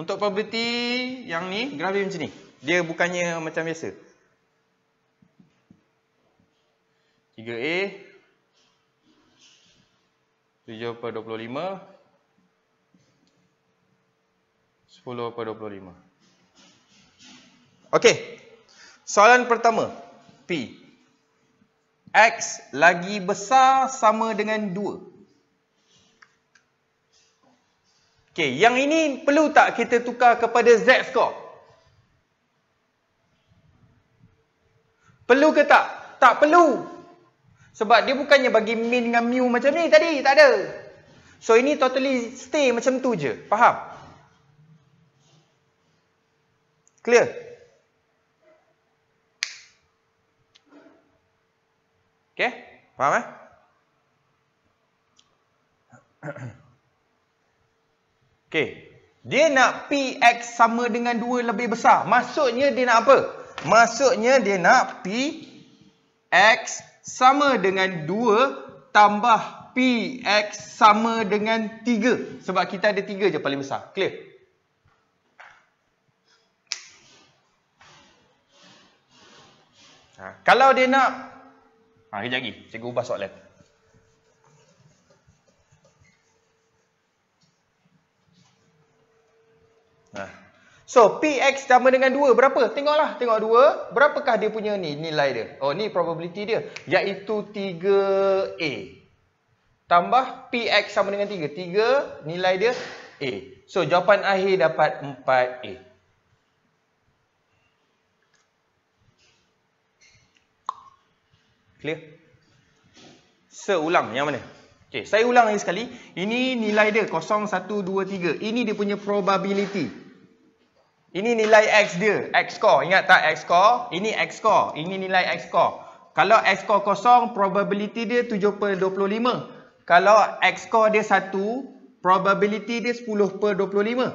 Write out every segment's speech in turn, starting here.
untuk probability yang ni grafik macam ni. Dia bukannya macam biasa. 3A 7 per 25 10 per 25 Ok Soalan pertama P X lagi besar sama dengan 2 Okay, yang ini perlu tak kita tukar kepada Z score? Perlu ke tak? Tak perlu. Sebab dia bukannya bagi min dengan mu macam ni tadi, tak ada. So ini totally stay macam tu je. Faham? Clear? Okay, Faham eh? Okay, Dia nak PX sama dengan 2 lebih besar. Maksudnya dia nak apa? Maksudnya dia nak PX sama dengan 2 tambah PX sama dengan 3. Sebab kita ada 3 je paling besar. Clear? Ha, kalau dia nak... Ha, kejap lagi. Cikgu ubah soalan. So PX sama dengan 2 berapa? Tengoklah, tengok 2 Berapakah dia punya ni nilai dia? Oh ni probability dia Iaitu 3A Tambah PX sama dengan 3 3 nilai dia A So jawapan akhir dapat 4A Clear? Seulang yang mana? Okay, saya ulang lagi sekali Ini nilai dia 0, 1, 2, 3 Ini dia punya Probability ini nilai X dia. X score. Ingat tak X score? Ini X score. Ini nilai X score. Kalau X score kosong, probability dia 7 per 25. Kalau X score dia 1, probability dia 10 per 25.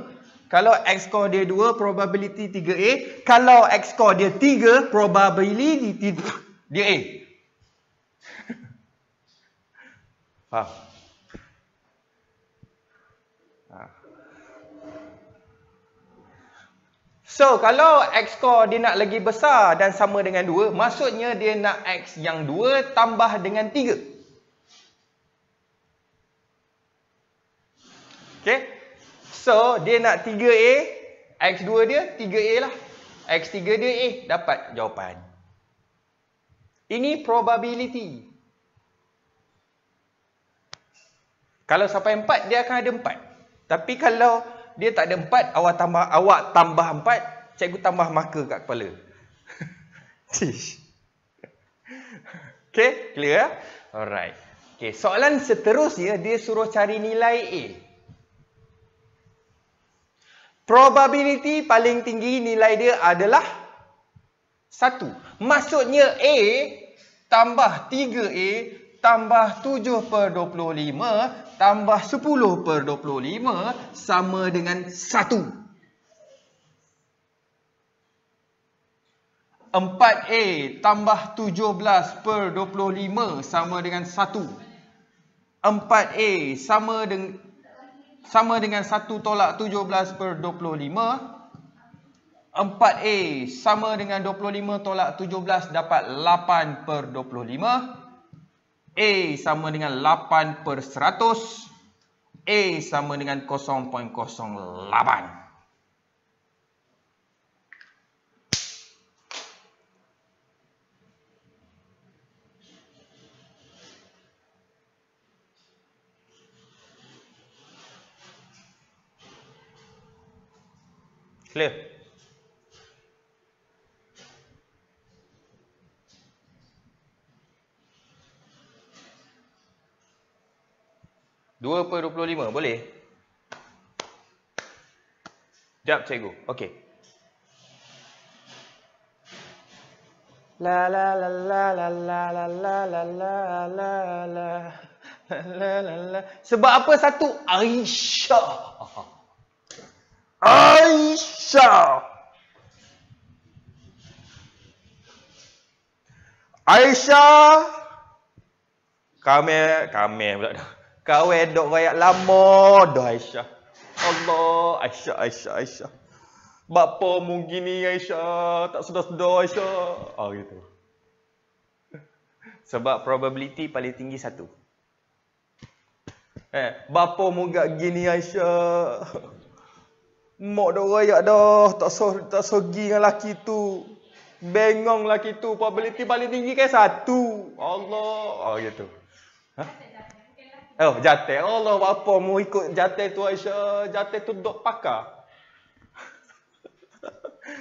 Kalau X score dia 2, probability 3A. Kalau X score dia 3, probability dia A. Faham? So, kalau X core dia nak lagi besar dan sama dengan 2, maksudnya dia nak X yang 2 tambah dengan 3. Okay. So, dia nak 3A, X2 dia 3A lah. X3 dia A. Dapat jawapan. Ini probability. Kalau sampai 4, dia akan ada 4. Tapi kalau dia tak ada empat, awak tambah awak tambah empat, cikgu tambah marker kat kepala. okay, clear? Eh? Alright. Okay, soalan seterusnya, dia suruh cari nilai A. Probability paling tinggi nilai dia adalah satu. Maksudnya A tambah 3A tambah 7 per 25 tambah 10 per 25 sama dengan 1. 4A tambah 17 per 25 sama dengan 1. 4A sama, dengan sama dengan 1 tolak 17 per 25. 4A sama dengan 25 tolak 17 dapat 8 per 25. A sama dengan 8 per 100. A sama dengan 0.08. Clear? 2.25 boleh? Jap cikgu. Okey. La la la la la la la la la la la la la la la Sebab apa satu Aisyah? Aisyah. Aisyah. Kamer, kamer pula dah. Kawin dok rakyat lama dah Aisyah. Allah, Aisyah, Aisyah, Aisyah. Bapa mungkin ni Aisyah, tak sedar-sedar Aisyah. Ah oh, gitu. Sebab probability paling tinggi satu. Eh, bapa muka gini Aisyah. Mak dok rakyat dah, tak so tak so gi dengan laki tu. Bengong laki tu, probability paling tinggi kan satu. Allah. Ah oh, gitu. Hah? Oh, jatah. Allah apa mu ikut jatah tu Aisyah? Jatah tu dok pakar.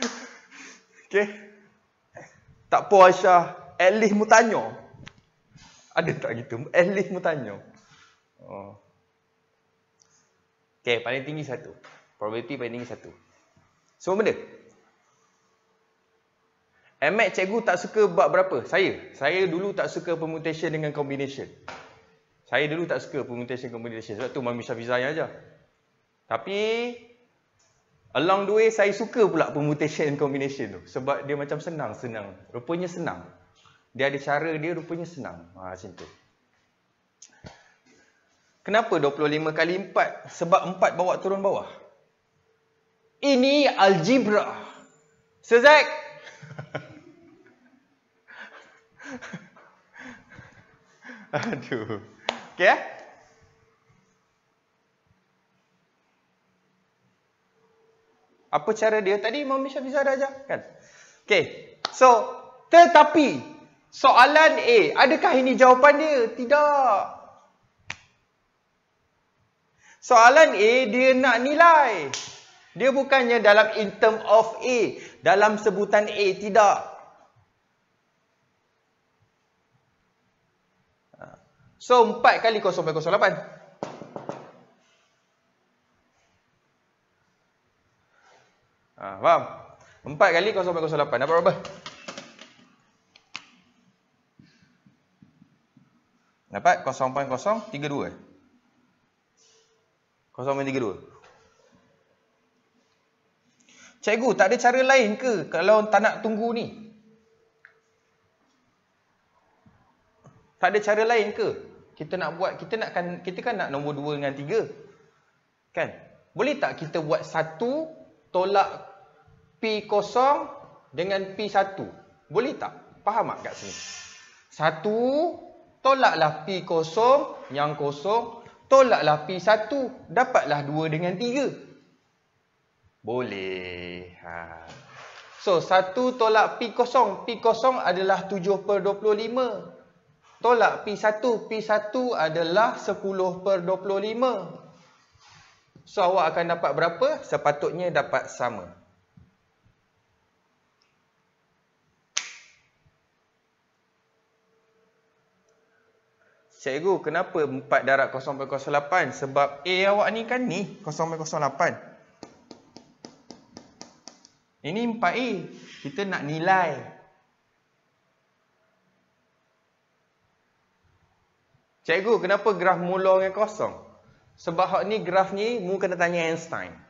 Okay, Tak apa Aisyah, at least mu tanya. Ada tak gitu? At least mu tanya. Oh. Okey, paling tinggi satu. Probability paling tinggi satu. Semua benda. Emek cikgu tak suka bab berapa? Saya. Saya dulu tak suka permutation dengan combination. Saya dulu tak suka permutation combination sebab tu Mami Syafizah yang ajar. Tapi along the way saya suka pula permutation combination tu sebab dia macam senang-senang. Rupanya senang. Dia ada cara dia rupanya senang. Ha macam tu. Kenapa 25 kali 4? Sebab 4 bawa turun bawah. Ini algebra. Sezak. Aduh que eh? Apa cara dia tadi Imam Syafizah dah ajar? Kan? Okay. So, tetapi soalan A, adakah ini jawapan dia? Tidak. Soalan A, dia nak nilai. Dia bukannya dalam in term of A. Dalam sebutan A, tidak. So 4 kali 0.08. Ah, 0 8. Ha, faham? 4 kali 0 by 0 8 dapat berapa? Dapat 0.032. 0.32. Cikgu, tak ada cara lain ke kalau tak nak tunggu ni? Tak ada cara lain ke? kita nak buat kita nak kan kita kan nak nombor 2 dengan 3 kan boleh tak kita buat 1 tolak p0 dengan p1 boleh tak faham tak kat sini 1 tolaklah p0 yang kosong tolaklah p1 dapatlah 2 dengan 3 boleh ha So, 1 tolak P kosong. P kosong adalah 7 per Tolak P1. P1 adalah 10 per 25. So, awak akan dapat berapa? Sepatutnya dapat sama. Cikgu, kenapa 4 darat 0.08? Sebab A awak ni kan ni 0.08. Ini 4A. Kita nak nilai. Nilai. Cikgu, kenapa graf mula dengan kosong? Sebab hak ni graf ni, mu kena tanya Einstein.